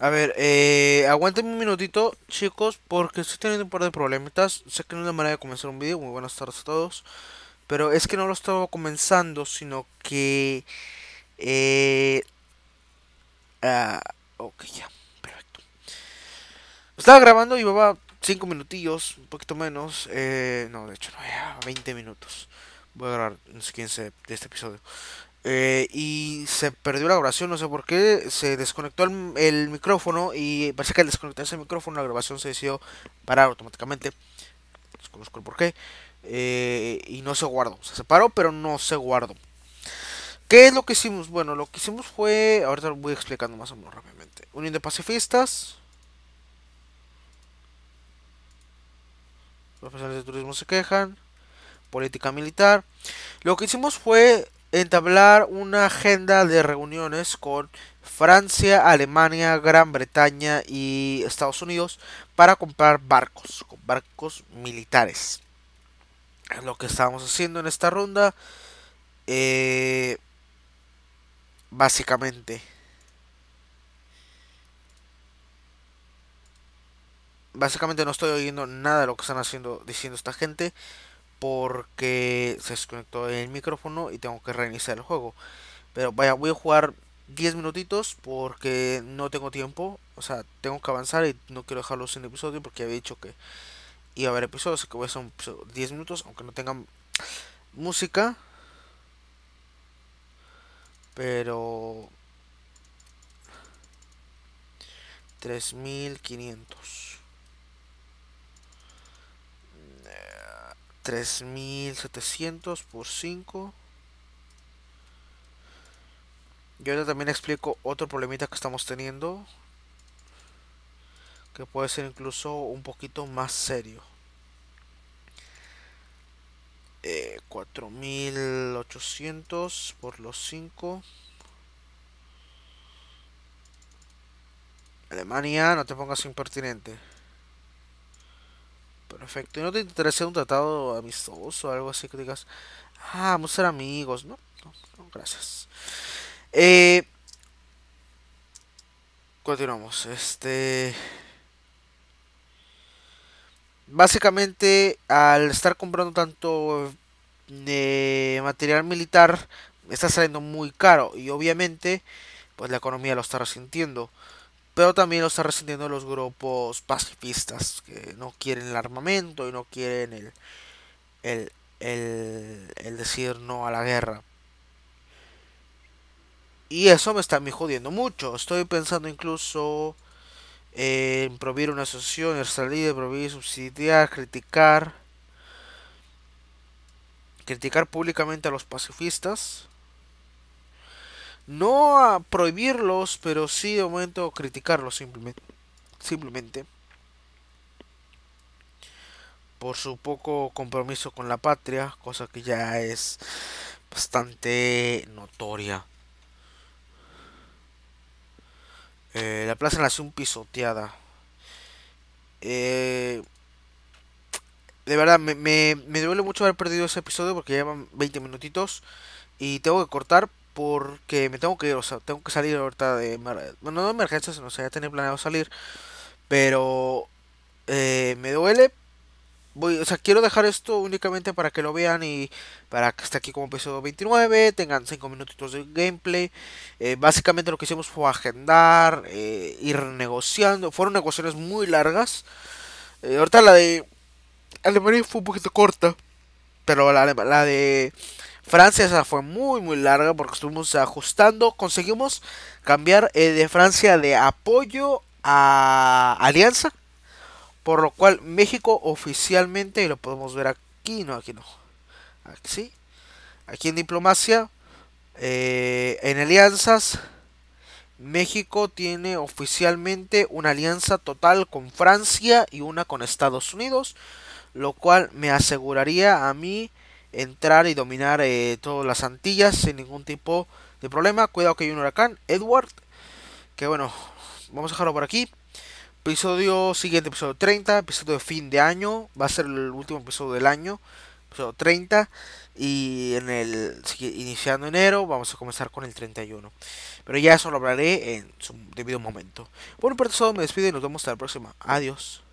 A ver, eh, un minutito, chicos, porque estoy teniendo un par de problemitas. Sé que no es la manera de comenzar un video, muy buenas tardes a todos. Pero es que no lo estaba comenzando, sino que... Eh, ah, ok, ya, perfecto. Estaba grabando y llevaba 5 minutillos, un poquito menos. Eh, no, de hecho, no, ya 20 minutos. Voy a grabar 15 de este episodio. Eh, y se perdió la grabación, no sé por qué. Se desconectó el, micrófono y parece que al desconectar ese micrófono la grabación se decidió parar automáticamente. Desconozco el por qué. Eh, y no se guardó. Se separó, pero no se guardó. ¿Qué es lo que hicimos? Bueno, lo que hicimos fue. Ahorita voy explicando más o menos rápidamente. Unión de pacifistas. profesionales de turismo se quejan. Política militar. Lo que hicimos fue entablar una agenda de reuniones con Francia, Alemania, Gran Bretaña y Estados Unidos para comprar barcos, barcos militares. lo que estamos haciendo en esta ronda. Eh, básicamente. Básicamente no estoy oyendo nada de lo que están haciendo, diciendo esta gente porque se desconectó el micrófono y tengo que reiniciar el juego. Pero vaya, voy a jugar 10 minutitos porque no tengo tiempo. O sea, tengo que avanzar y no quiero dejarlo sin episodio porque había dicho que iba a haber episodios. Así que voy a hacer un episodio 10 minutos, aunque no tengan música. Pero... 3500 3700 por 5. Yo ahora también explico otro problemita que estamos teniendo. Que puede ser incluso un poquito más serio. 4800 eh, por los 5. Alemania, no te pongas impertinente. Perfecto. ¿Y no te interesa un tratado amistoso o algo así que digas, ah, vamos a ser amigos, ¿no? no, gracias. Eh, continuamos. Este. Básicamente, al estar comprando tanto eh, material militar, está saliendo muy caro. Y obviamente, pues la economía lo está resintiendo pero también lo están resintiendo los grupos pacifistas que no quieren el armamento y no quieren el, el, decir no a la guerra. Y eso me está me jodiendo mucho. Estoy pensando incluso en prohibir una asociación, salir, prohibir, subsidiar, criticar. Criticar públicamente a los pacifistas no a prohibirlos, pero sí de momento criticarlos simplemente. Simplemente. Por su poco compromiso con la patria, cosa que ya es bastante notoria. Eh, la plaza un pisoteada. Eh, de verdad, me, duele mucho haber perdido ese episodio porque llevan 20 minutitos y tengo que cortar porque me tengo que, ir, o sea, tengo que salir ahorita de, bueno, no de emergencia, sino, o sea, ya tenía planeado salir, pero eh, me duele. Voy, o sea, quiero dejar esto únicamente para que lo vean y para que esté aquí como episodio 29, tengan 5 minutitos de gameplay. Eh, básicamente lo que hicimos fue agendar, eh, ir negociando, fueron negociaciones muy largas. Eh, ahorita la de Alemania fue un poquito corta, pero la de Francia esa fue muy muy larga porque estuvimos ajustando. Conseguimos cambiar eh, de Francia de apoyo a alianza. Por lo cual México oficialmente, y lo podemos ver aquí, no, aquí no. Aquí Aquí en diplomacia, eh, en alianzas, México tiene oficialmente una alianza total con Francia y una con Estados Unidos. Lo cual me aseguraría a mí entrar y dominar eh, todas las Antillas sin ningún tipo de problema. Cuidado que hay un huracán, Edward. Que bueno, vamos a dejarlo por aquí. Episodio siguiente, episodio 30, episodio de fin de año. Va a ser el último episodio del año, episodio 30. Y en el iniciando enero vamos a comenzar con el 31. Pero ya eso lo hablaré en su debido momento. Bueno, Por eso me despido y nos vemos hasta la próxima. Adiós.